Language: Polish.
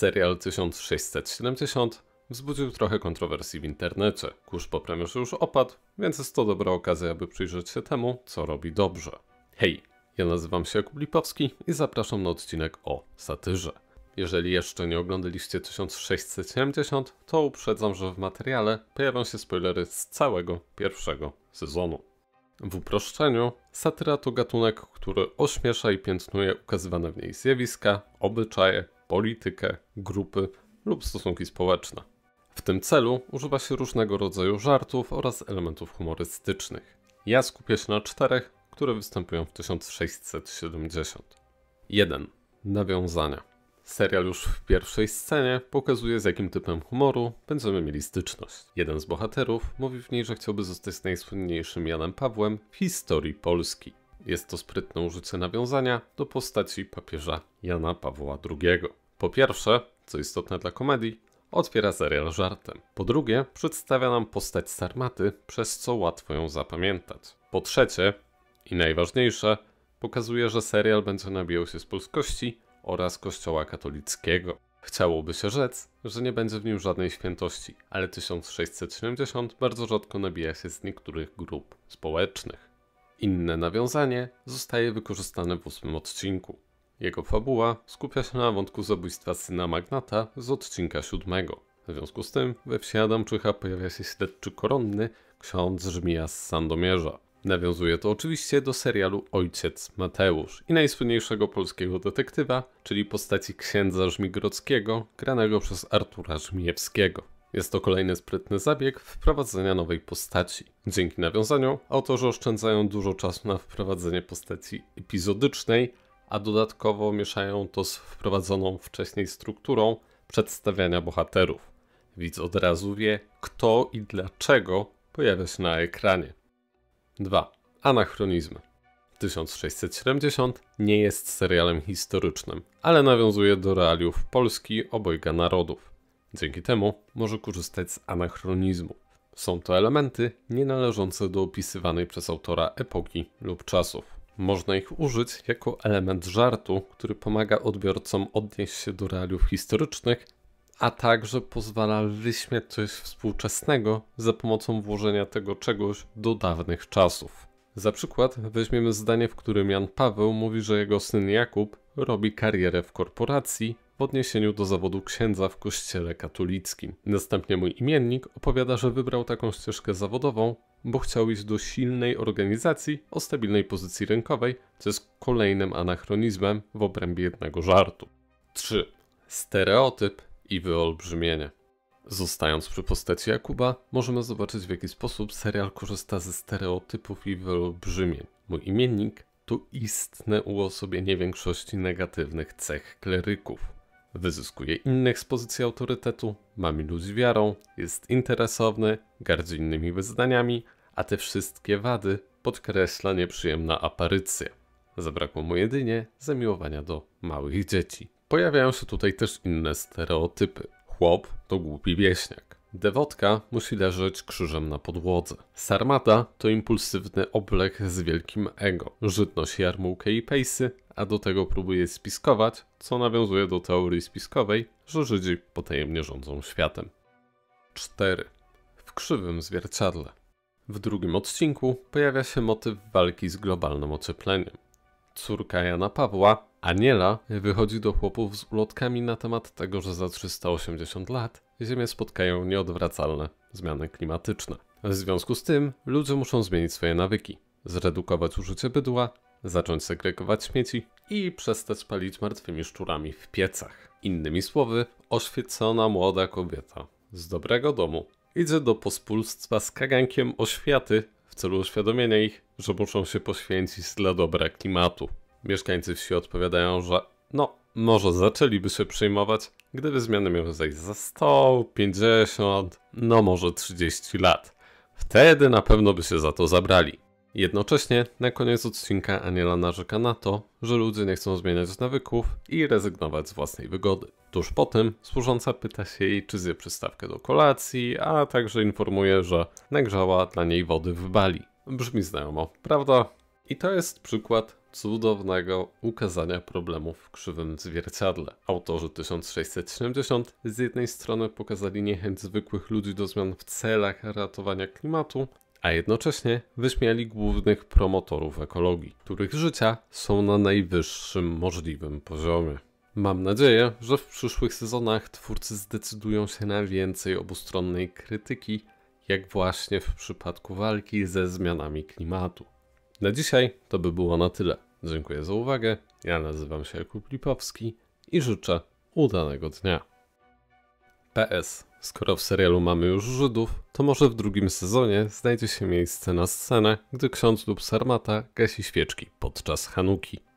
Serial 1670 wzbudził trochę kontrowersji w internecie. Kurz po premierze już opadł, więc jest to dobra okazja, aby przyjrzeć się temu, co robi dobrze. Hej, ja nazywam się Jakub Lipowski i zapraszam na odcinek o satyrze. Jeżeli jeszcze nie oglądaliście 1670, to uprzedzam, że w materiale pojawią się spoilery z całego pierwszego sezonu. W uproszczeniu, satyra to gatunek, który ośmiesza i piętnuje ukazywane w niej zjawiska, obyczaje, politykę, grupy lub stosunki społeczne. W tym celu używa się różnego rodzaju żartów oraz elementów humorystycznych. Ja skupię się na czterech, które występują w 1670. 1. Nawiązania. Serial już w pierwszej scenie pokazuje z jakim typem humoru będziemy mieli styczność. Jeden z bohaterów mówi w niej, że chciałby zostać najsłynniejszym Janem Pawłem w historii Polski. Jest to sprytne użycie nawiązania do postaci papieża Jana Pawła II. Po pierwsze, co istotne dla komedii, otwiera serial żartem. Po drugie, przedstawia nam postać Sarmaty, przez co łatwo ją zapamiętać. Po trzecie, i najważniejsze, pokazuje, że serial będzie nabijał się z polskości oraz kościoła katolickiego. Chciałoby się rzec, że nie będzie w nim żadnej świętości, ale 1670 bardzo rzadko nabija się z niektórych grup społecznych. Inne nawiązanie zostaje wykorzystane w ósmym odcinku. Jego fabuła skupia się na wątku zabójstwa syna magnata z odcinka siódmego. W związku z tym we wsi Adamczycha pojawia się śledczy koronny, ksiądz Żmija z Sandomierza. Nawiązuje to oczywiście do serialu Ojciec Mateusz i najsłynniejszego polskiego detektywa, czyli postaci księdza Żmigrockiego, granego przez Artura Żmijewskiego. Jest to kolejny sprytny zabieg wprowadzenia nowej postaci. Dzięki nawiązaniu autorzy oszczędzają dużo czasu na wprowadzenie postaci epizodycznej, a dodatkowo mieszają to z wprowadzoną wcześniej strukturą przedstawiania bohaterów. Widz od razu wie, kto i dlaczego pojawia się na ekranie. 2. Anachronizmy. 1670 nie jest serialem historycznym, ale nawiązuje do realiów Polski obojga narodów. Dzięki temu może korzystać z anachronizmu. Są to elementy nienależące do opisywanej przez autora epoki lub czasów. Można ich użyć jako element żartu, który pomaga odbiorcom odnieść się do realiów historycznych, a także pozwala wyśmiać coś współczesnego za pomocą włożenia tego czegoś do dawnych czasów. Za przykład weźmiemy zdanie, w którym Jan Paweł mówi, że jego syn Jakub robi karierę w korporacji w odniesieniu do zawodu księdza w kościele katolickim. Następnie mój imiennik opowiada, że wybrał taką ścieżkę zawodową, bo chciał iść do silnej organizacji o stabilnej pozycji rynkowej, co jest kolejnym anachronizmem w obrębie jednego żartu. 3. Stereotyp i wyolbrzymienie. Zostając przy postaci Jakuba, możemy zobaczyć w jaki sposób serial korzysta ze stereotypów i wyolbrzymień. Mój imiennik to istne uosobienie większości negatywnych cech kleryków wyzyskuje innych z pozycji autorytetu, mam iluzję wiarą, jest interesowny, gardzi innymi wyznaniami, a te wszystkie wady podkreśla nieprzyjemna aparycja. Zabrakło mu jedynie zamiłowania do małych dzieci. Pojawiają się tutaj też inne stereotypy. Chłop to głupi wieśniak. Dewotka musi leżeć krzyżem na podłodze. Sarmata to impulsywny oblek z wielkim ego. Żyd nosi jarmułkę i pejsy, a do tego próbuje spiskować, co nawiązuje do teorii spiskowej, że Żydzi potajemnie rządzą światem. 4. W krzywym zwierciadle. W drugim odcinku pojawia się motyw walki z globalnym ociepleniem córka Jana Pawła, Aniela, wychodzi do chłopów z ulotkami na temat tego, że za 380 lat Ziemię spotkają nieodwracalne zmiany klimatyczne. W związku z tym ludzie muszą zmienić swoje nawyki, zredukować użycie bydła, zacząć segregować śmieci i przestać palić martwymi szczurami w piecach. Innymi słowy, oświecona młoda kobieta z dobrego domu idzie do pospólstwa z kagankiem oświaty w celu uświadomienia ich, że muszą się poświęcić dla dobra klimatu. Mieszkańcy wsi odpowiadają, że no, może zaczęliby się przejmować, gdyby zmiany miały zajść za 100, 50, no może 30 lat. Wtedy na pewno by się za to zabrali. Jednocześnie na koniec odcinka Aniela narzeka na to, że ludzie nie chcą zmieniać nawyków i rezygnować z własnej wygody. Tuż po tym służąca pyta się jej, czy zje przystawkę do kolacji, a także informuje, że nagrzała dla niej wody w bali. Brzmi znajomo, prawda? I to jest przykład cudownego ukazania problemów w krzywym zwierciadle. Autorzy 1670 z jednej strony pokazali niechęć zwykłych ludzi do zmian w celach ratowania klimatu, a jednocześnie wyśmiali głównych promotorów ekologii, których życia są na najwyższym możliwym poziomie. Mam nadzieję, że w przyszłych sezonach twórcy zdecydują się na więcej obustronnej krytyki, jak właśnie w przypadku walki ze zmianami klimatu. Na dzisiaj to by było na tyle. Dziękuję za uwagę. Ja nazywam się Jakub Lipowski i życzę udanego dnia. PS. Skoro w serialu mamy już Żydów, to może w drugim sezonie znajdzie się miejsce na scenę, gdy ksiądz lub sarmata gasi świeczki podczas Hanuki.